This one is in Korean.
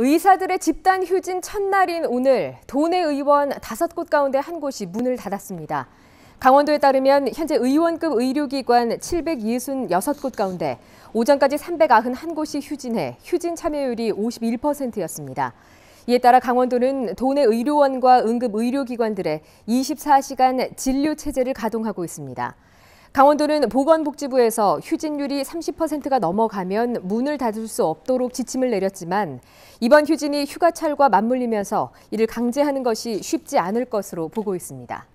의사들의 집단 휴진 첫날인 오늘 도내 의원 다섯 곳 가운데 한 곳이 문을 닫았습니다. 강원도에 따르면 현재 의원급 의료기관 766곳 가운데 오전까지 391곳이 휴진해 휴진 참여율이 51%였습니다. 이에 따라 강원도는 도내 의료원과 응급 의료기관들의 24시간 진료 체제를 가동하고 있습니다. 강원도는 보건복지부에서 휴진율이 30%가 넘어가면 문을 닫을 수 없도록 지침을 내렸지만 이번 휴진이 휴가철과 맞물리면서 이를 강제하는 것이 쉽지 않을 것으로 보고 있습니다.